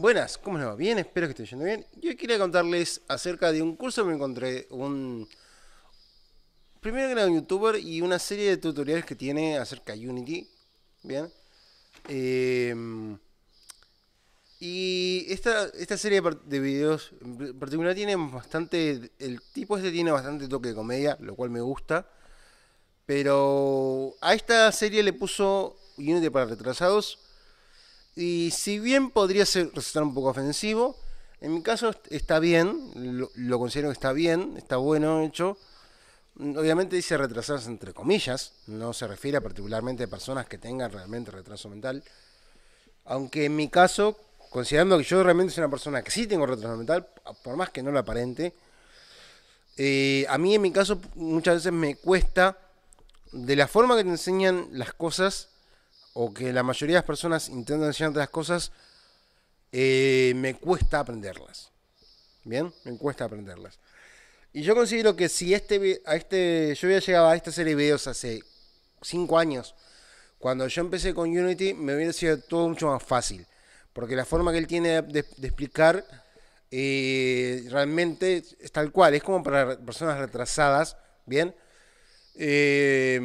Buenas, ¿cómo les va? Bien, espero que estén yendo bien. Yo quería contarles acerca de un curso que me encontré, un... Primero que un youtuber y una serie de tutoriales que tiene acerca de Unity. Bien. Em, y esta, esta serie de videos en particular tiene bastante... El tipo este tiene bastante toque de comedia, lo cual me gusta. Pero a esta serie le puso Unity para retrasados y si bien podría ser, resultar un poco ofensivo, en mi caso está bien, lo, considero que está bien, está bueno hecho. Mm, obviamente dice retrasarse entre comillas, no se refiere particularmente a personas que tengan realmente retraso mental. Aunque en mi caso, considerando que yo realmente soy una persona que sí tengo retraso mental, por más que no lo aparente, eh, a mí en mi caso muchas veces me cuesta, de la forma que te enseñan las cosas, o que la mayoría de las personas intentan enseñar otras cosas, eh, me cuesta aprenderlas. ¿Bien? Me cuesta aprenderlas. Y yo considero que si este, a este, yo había llegado a esta serie de videos hace 5 años, cuando yo empecé con Unity, me hubiera sido todo mucho más fácil. Porque la forma que él tiene de, explicar eh, realmente es tal cual. Es como para personas retrasadas, ¿bien? Eh,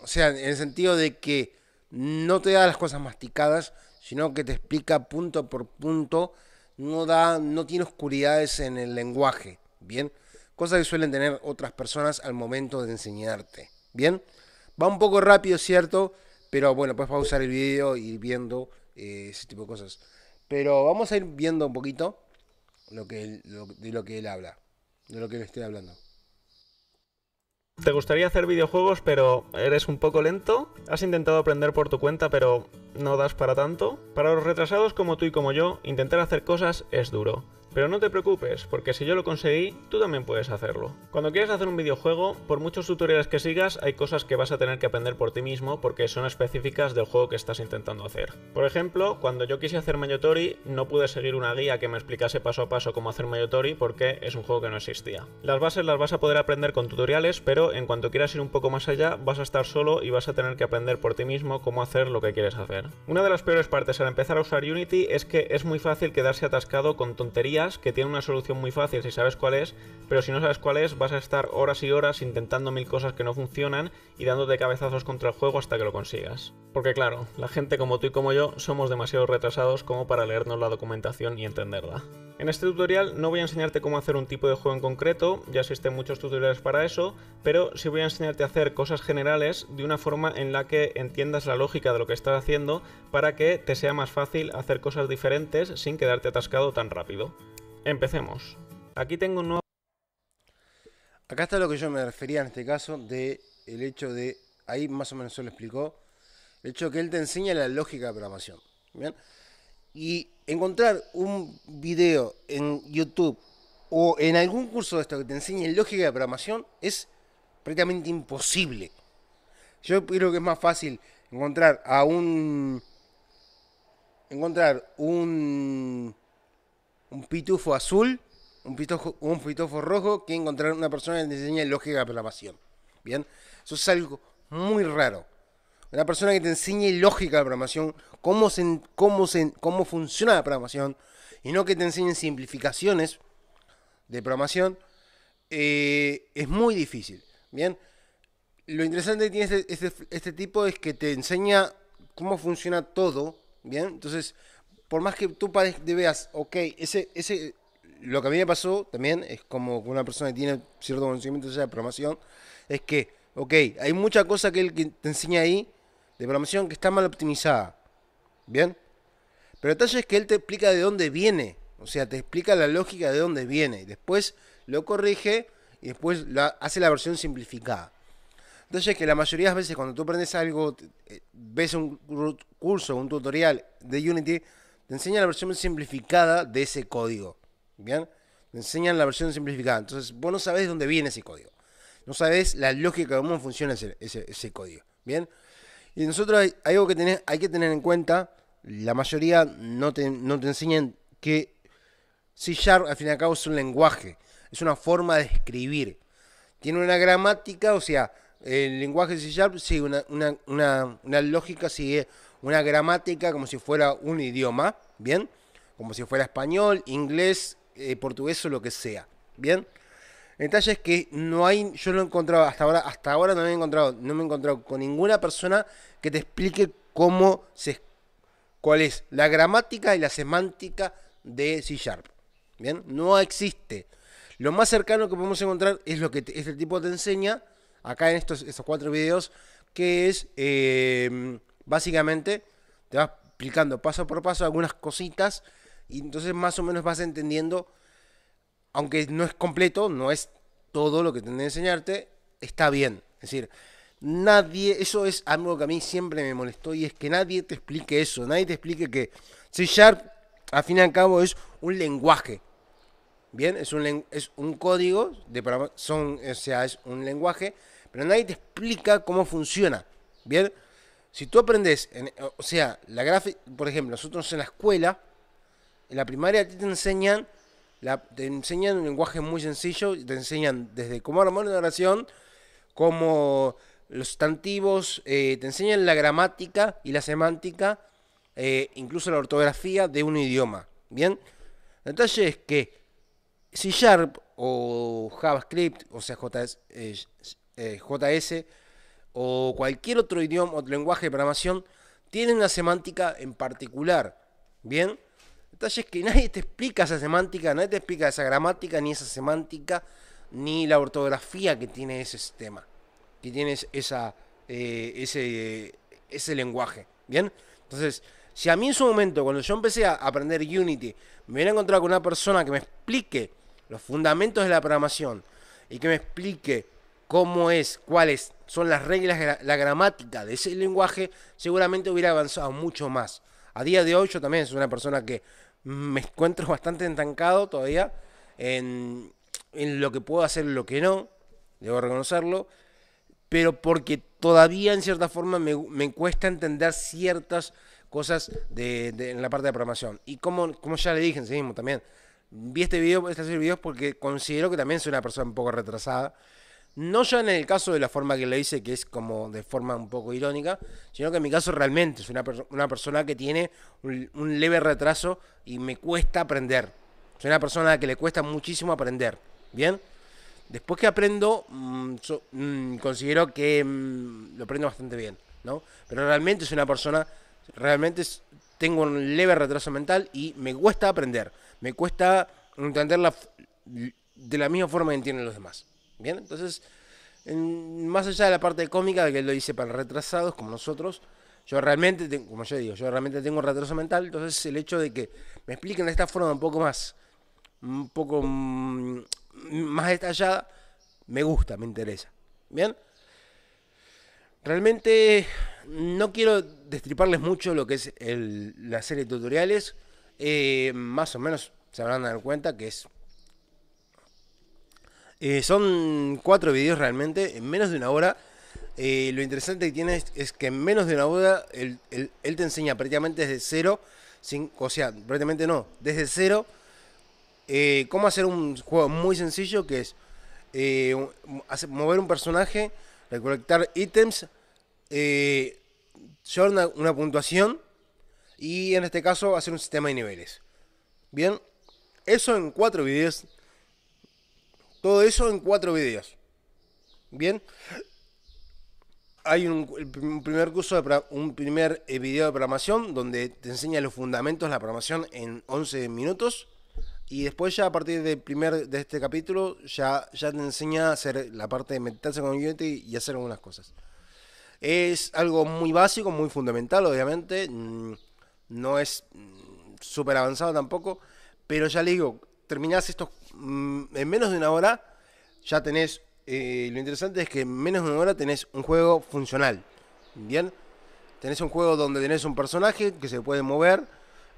o sea, en el sentido de que no te da las cosas masticadas, sino que te explica punto por punto, no, da, no tiene oscuridades en el lenguaje, ¿bien? Cosa que suelen tener otras personas al momento de enseñarte, ¿bien? Va un poco rápido, ¿cierto? Pero bueno, puedes pausar el video y ir viendo eh, ese tipo de cosas. Pero vamos a ir viendo un poquito lo que de lo que él habla, de lo que él esté hablando. ¿Te gustaría hacer videojuegos pero eres un poco lento? ¿Has intentado aprender por tu cuenta pero no das para tanto? Para los retrasados como tú y como yo, intentar hacer cosas es duro. Pero no te preocupes, porque si yo lo conseguí, tú también puedes hacerlo. Cuando quieres hacer un videojuego, por muchos tutoriales que sigas, hay cosas que vas a tener que aprender por ti mismo porque son específicas del juego que estás intentando hacer. Por ejemplo, cuando yo quise hacer Mayotori, no pude seguir una guía que me explicase paso a paso cómo hacer Mayotori porque es un juego que no existía. Las bases las vas a poder aprender con tutoriales, pero en cuanto quieras ir un poco más allá, vas a estar solo y vas a tener que aprender por ti mismo cómo hacer lo que quieres hacer. Una de las peores partes al empezar a usar Unity es que es muy fácil quedarse atascado con tonterías que tiene una solución muy fácil si sabes cuál es, pero si no sabes cuál es vas a estar horas y horas intentando mil cosas que no funcionan y dándote cabezazos contra el juego hasta que lo consigas. Porque claro, la gente como tú y como yo somos demasiado retrasados como para leernos la documentación y entenderla. En este tutorial no voy a enseñarte cómo hacer un tipo de juego en concreto, ya existen muchos tutoriales para eso, pero sí voy a enseñarte a hacer cosas generales de una forma en la que entiendas la lógica de lo que estás haciendo para que te sea más fácil hacer cosas diferentes sin quedarte atascado tan rápido. Empecemos. Aquí tengo un nuevo... Acá está lo que yo me refería en este caso de el hecho de, ahí más o menos se lo explicó, el hecho que él te enseña la lógica de programación. ¿Bien? y encontrar un video en YouTube o en algún curso de esto que te enseñe lógica de programación es prácticamente imposible. Yo creo que es más fácil encontrar a un encontrar un un pitufo azul, un pitufo, un pitufo rojo que encontrar una persona que te enseñe lógica de programación. Bien, eso es algo muy raro. Una persona que te enseñe lógica de programación, cómo, se, cómo, se, cómo funciona la programación, y no que te enseñen simplificaciones de programación, eh, es muy difícil. Bien, lo interesante que tiene este, este, este, tipo es que te enseña cómo funciona todo. Bien, entonces, por más que tú te veas, ok, ese, ese, lo que a mí me pasó también es como una persona que tiene cierto conocimiento de programación, es que, ok, hay mucha cosa que él te enseña ahí de programación que está mal optimizada. ¿Bien? Pero el detalle es que él te explica de dónde viene. O sea, te explica la lógica de dónde viene. Después lo corrige y después la, hace la versión simplificada. Entonces que la mayoría de las veces cuando tú aprendes algo, eh, ves un curso, un tutorial de Unity, te enseña la versión simplificada de ese código. ¿Bien? Te enseñan la versión simplificada. Entonces vos no sabés dónde viene ese código. No sabés la lógica de cómo funciona ese código. ¿Bien? Y nosotros hay, algo que tenés, hay que tener en cuenta, la mayoría no te, no te enseñan que C Sharp al fin y al cabo es un lenguaje, es una forma de escribir. Tiene una gramática, o sea, el lenguaje C Sharp sigue una, lógica, sigue una gramática como si fuera un idioma, ¿bien? Como si fuera español, inglés, eh, portugués o lo que sea, ¿bien? detalle es que no hay, yo no he encontrado hasta ahora, hasta ahora no me he encontrado, no me he encontrado con ninguna persona que te explique cómo se, cuál es la gramática y la semántica de C Sharp. Bien, no existe. Lo más cercano que podemos encontrar es lo que este tipo te enseña acá en estos, cuatro videos, que es em, básicamente te va explicando paso por paso algunas cositas y entonces más o menos vas entendiendo aunque no es completo, no es todo lo que tendré que enseñarte, está bien. Es decir, nadie, eso es algo que a mí siempre me molestó y es que nadie te explique eso, nadie te explique que C Sharp, al fin y al cabo, es un lenguaje. Bien, es un, es un código, de son, o sea, es un lenguaje, pero nadie te explica cómo funciona. Bien, si tú aprendes, o sea, la gráfica, por ejemplo, nosotros en la escuela, en la primaria, te enseñan te enseñan un lenguaje muy sencillo, te enseñan desde cómo armar una oración, cómo los sustantivos, eh, te enseñan la gramática y la semántica, eh, incluso la ortografía de un idioma. Bien, el detalle es que C Sharp o JavaScript, o sea JS, eh, JS o cualquier otro idioma o lenguaje de programación, tienen una semántica en particular. Bien, es que nadie te explica esa semántica, nadie te explica esa gramática, ni esa semántica, ni la ortografía que tiene ese sistema, que tiene esa, eh, ese, ese lenguaje. ¿Bien? Entonces, si a mí en su momento, cuando yo empecé a aprender Unity, me hubiera encontrado con una persona que me explique los fundamentos de la programación y que me explique cómo es, cuáles son las reglas, la gramática de ese lenguaje, seguramente hubiera avanzado mucho más. A día de hoy yo también soy una persona que me encuentro bastante entancado todavía en, lo que puedo hacer y lo que no, debo reconocerlo, pero porque todavía en cierta forma me, cuesta entender ciertas cosas en la parte de programación. Y como, como ya le dije en sí mismo también, vi este video, estas series de porque considero que también soy una persona un poco retrasada no ya en el caso de la forma que le hice, que es como de forma un poco irónica, sino que en mi caso realmente es una, una persona que tiene un, leve retraso y me cuesta aprender. Soy una persona que le cuesta muchísimo aprender. ¿Bien? Después que aprendo, mm, mm, considero que mm, lo aprendo bastante bien, ¿no? Pero realmente es una persona, realmente tengo un leve retraso mental y me cuesta aprender. Me cuesta entender de la misma forma que entienden los demás. Bien, entonces, más allá de la parte cómica de que él lo hice para retrasados como nosotros, yo realmente, como yo digo, yo realmente tengo un retraso mental, entonces el hecho de que me expliquen de esta forma un poco más, un poco mm, más detallada, me gusta, me interesa. Bien. Realmente no quiero destriparles mucho lo que es la serie de tutoriales. Eh, más o menos se habrán dado cuenta que es eh, son cuatro vídeos realmente, en menos de una hora. Eh, lo interesante que tiene es, que en menos de una hora él, te enseña prácticamente desde cero, o sea, prácticamente no, desde cero, eh, cómo hacer un juego muy sencillo que es mover un personaje, recolectar ítems, llevar una, puntuación y en este caso hacer un sistema de niveles. Bien, eso en cuatro videos. Todo eso en cuatro videos. Bien. Hay un, primer curso, de, un primer eh, video de programación donde te enseña los fundamentos de la programación en 11 minutos. Y después ya a partir del primer de este capítulo ya, ya te enseña a hacer la parte de meterse con Unity y hacer algunas cosas. Es algo muy básico, muy fundamental, obviamente. Mm, no es mm, súper avanzado tampoco. Pero ya le digo, terminás esto mm, en menos de una hora, ya tenés, eh, lo interesante es que en menos de una hora tenés un juego funcional, ¿bien? Tenés un juego donde tenés un personaje que se puede mover,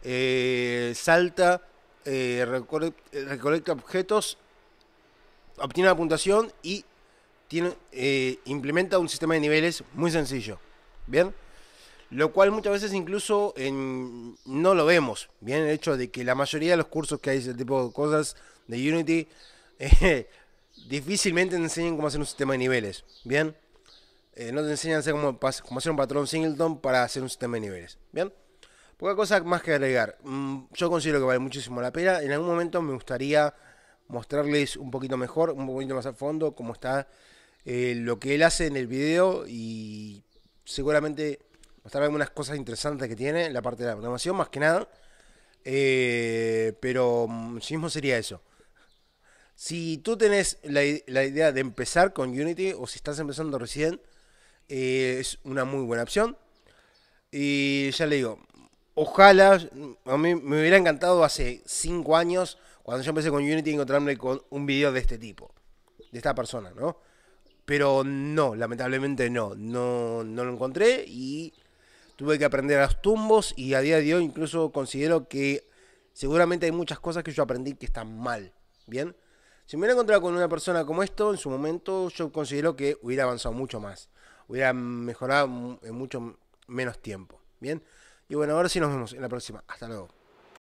eh, salta, eh, recolecta objetos, obtiene una puntuación y tiene, implementa un sistema de niveles muy sencillo, ¿bien? lo cual muchas veces incluso no lo vemos. Bien, el hecho de que la mayoría de los cursos que hay, ese tipo de cosas de Unity, eh, difícilmente te enseñan cómo hacer un sistema de niveles. Bien, eh, no te enseñan cómo, cómo, hacer un patrón singleton para hacer un sistema de niveles. Bien, poca cosa más que agregar. Mm, yo considero que vale muchísimo la pena. En algún momento me gustaría mostrarles un poquito mejor, un poquito más a fondo, cómo está eh, lo que él hace en el video y seguramente mostrar algunas cosas interesantes que tiene, la parte de la programación más que nada. Eh, pero sí mm, mismo sería eso. Si tú tenés la, idea de empezar con Unity o si estás empezando recién, eh, es una muy buena opción. Y ya le digo, ojalá, mm, a mí me hubiera encantado hace 5 años, cuando yo empecé con Unity, encontrarme con un video de este tipo, de esta persona, ¿no? Pero no, lamentablemente no, no, no lo encontré y tuve que aprender a los tumbos y a día de hoy incluso considero que seguramente hay muchas cosas que yo aprendí que están mal. Bien, si me hubiera encontrado con una persona como esto en su momento, yo considero que hubiera avanzado mucho más, hubiera mejorado en mucho menos tiempo. Bien, y bueno, ahora sí nos vemos en la próxima. Hasta luego.